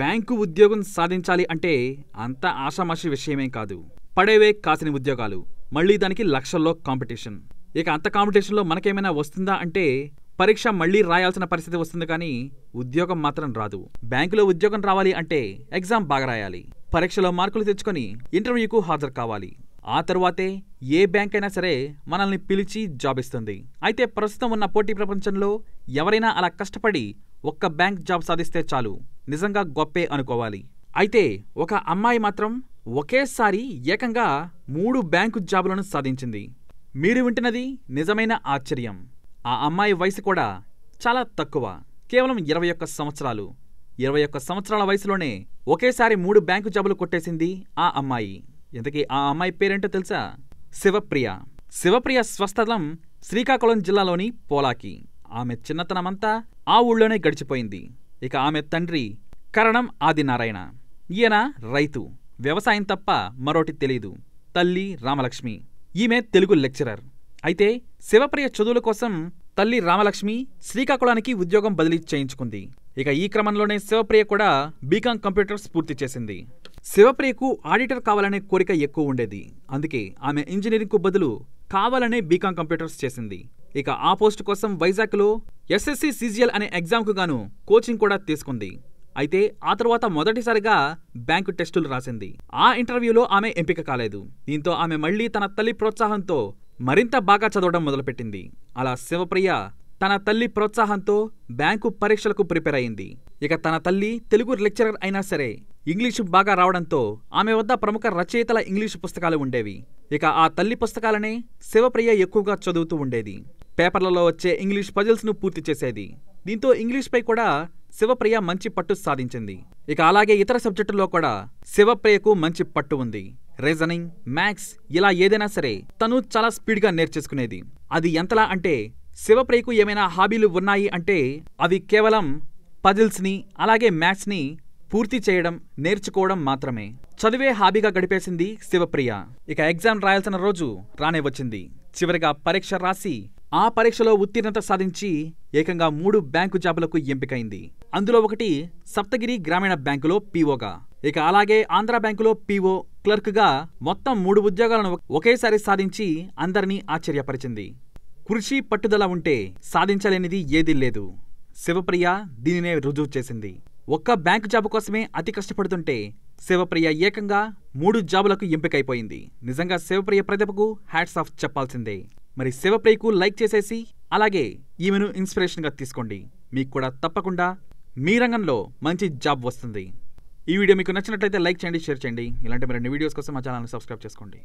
bank ఉద్యోగం సాధించాలి అంటే అంత ఆషామాషి విషయమేం కాదు పడేవే కాసిన ఉద్యోగాలు మళ్ళీ దానికి లక్షల్లో కాంపిటీషన్ ఇక అంత కాంపిటీషన్లో మనకేమైనా వస్తుందా అంటే పరీక్ష మళ్ళీ రాయాల్సిన పరిస్థితి వస్తుంది కానీ ఉద్యోగం మాత్రం రాదు బ్యాంకులో ఉద్యోగం రావాలి అంటే ఎగ్జామ్ బాగా రాయాలి పరీక్షలో మార్కులు తెచ్చుకొని ఇంటర్వ్యూకు హాజరు కావాలి ఆ తర్వాతే ఏ బ్యాంక్ అయినా సరే మనల్ని పిలిచి జాబ్ ఇస్తుంది అయితే ప్రస్తుతం ఉన్న పోటీ ప్రపంచంలో ఎవరైనా అలా కష్టపడి ఒక్క బ్యాంక్ జాబ్ సాధిస్తే చాలు నిజంగా గొప్పే అనుకోవాలి అయితే ఒక అమ్మాయి మాత్రం ఒకేసారి ఏకంగా మూడు బ్యాంకు జాబులను సాధించింది మీరు వింటున్నది నిజమైన ఆశ్చర్యం ఆ అమ్మాయి వయసు కూడా చాలా తక్కువ కేవలం ఇరవై ఒక్క సంవత్సరాలు ఇరవై ఒక్క సంవత్సరాల వయసులోనే ఒకేసారి మూడు బ్యాంకు జాబులు కొట్టేసింది ఆ అమ్మాయి ఇంతకీ ఆ అమ్మాయి పేరేంటో తెలుసా శివప్రియ శివప్రియ స్వస్థలం శ్రీకాకుళం జిల్లాలోని పోలాకి ఆమె చిన్నతనమంతా ఆ ఊళ్ళోనే గడిచిపోయింది ఇక ఆమె తండ్రి కరణం ఆదినారాయణ ఈయన రైతు వ్యవసాయం తప్ప మరోటి తెలీదు తల్లి రామలక్ష్మి ఈమె తెలుగు లెక్చరర్ అయితే శివప్రియ చదువుల కోసం తల్లి రామలక్ష్మి శ్రీకాకుళానికి ఉద్యోగం బదిలీ చేయించుకుంది ఇక ఈ క్రమంలోనే శివప్రియ కూడా బీకాం కంప్యూటర్స్ పూర్తి చేసింది శివప్రియకు ఆడిటర్ కావాలనే కోరిక ఎక్కువ ఉండేది అందుకే ఆమె ఇంజనీరింగ్కు బదులు కావాలనే బీకాం కంప్యూటర్స్ చేసింది ఇక ఆ పోస్ట్ కోసం వైజాగ్లో ఎస్ఎస్సి సీజీఎల్ అనే ఎగ్జామ్కు గాను కోచింగ్ కూడా తీసుకుంది అయితే ఆ తర్వాత మొదటిసారిగా బ్యాంకు టెస్టులు రాసింది ఆ ఇంటర్వ్యూలో ఆమె ఎంపిక కాలేదు దీంతో ఆమె మళ్లీ తన తల్లి ప్రోత్సాహంతో మరింత బాగా చదవడం మొదలుపెట్టింది అలా శివప్రియ తన తల్లి ప్రోత్సాహంతో బ్యాంకు పరీక్షలకు ప్రిపేర్ అయింది ఇక తన తల్లి తెలుగు లెక్చరర్ అయినా సరే ఇంగ్లీషు బాగా రావడంతో ఆమె వద్ద ప్రముఖ రచయితల ఇంగ్లీషు పుస్తకాలు ఉండేవి ఇక ఆ తల్లి పుస్తకాలనే శివప్రియ ఎక్కువగా చదువుతూ ఉండేది పేపర్లలో వచ్చే ఇంగ్లీష్ పజిల్స్ను పూర్తి చేసేది దీంతో ఇంగ్లీష్పై కూడా శివప్రియ మంచి పట్టు సాధించింది ఇక అలాగే ఇతర సబ్జెక్టుల్లో కూడా శివప్రియకు మంచి పట్టు ఉంది రీజనింగ్ మ్యాథ్స్ ఇలా ఏదైనా సరే తను చాలా స్పీడ్గా నేర్చేసుకునేది అది ఎంతలా అంటే శివప్రియకు ఏమైనా హాబీలు ఉన్నాయి అంటే అవి కేవలం పజిల్స్ని అలాగే మ్యాథ్స్ని పూర్తి చేయడం నేర్చుకోవడం మాత్రమే చదివే హాబీగా గడిపేసింది శివప్రియ ఇక ఎగ్జామ్ రాయాల్సిన రోజు రానే వచ్చింది చివరిగా పరీక్ష రాసి ఆ పరీక్షలో ఉత్తీర్ణత సాధించి ఏకంగా మూడు బ్యాంకు జాబులకు ఎంపికైంది అందులో ఒకటి సప్తగిరి గ్రామీణ బ్యాంకులో పీఓగా ఇక అలాగే ఆంధ్ర బ్యాంకులో పీఓ క్లర్క్గా మొత్తం మూడు ఉద్యోగాలను ఒకేసారి సాధించి అందరినీ ఆశ్చర్యపరిచింది కృషి పట్టుదల ఉంటే సాధించలేనిది ఏదీ లేదు శివప్రియ దీనినే రుజువు చేసింది ఒక్క బ్యాంకు జాబు కోసమే అతి కష్టపడుతుంటే శివప్రియ ఏకంగా మూడు జాబులకు ఎంపికైపోయింది నిజంగా శివప్రియ ప్రతిభకు హ్యాట్స్ ఆఫ్ చెప్పాల్సిందే మరి శివప్రియకు లైక్ చేసేసి అలాగే ఈమెను ఇన్స్పిరేషన్గా తీసుకోండి మీకు కూడా తప్పకుండా మీ రంగంలో మంచి జాబ్ వస్తుంది ఈ వీడియో మీకు నచ్చినట్లయితే లైక్ చేయండి షేర్ చేయండి ఇలాంటి మరిన్ని వీడియోస్ కోసం మా ఛానల్ని సబ్స్క్రైబ్ చేసుకోండి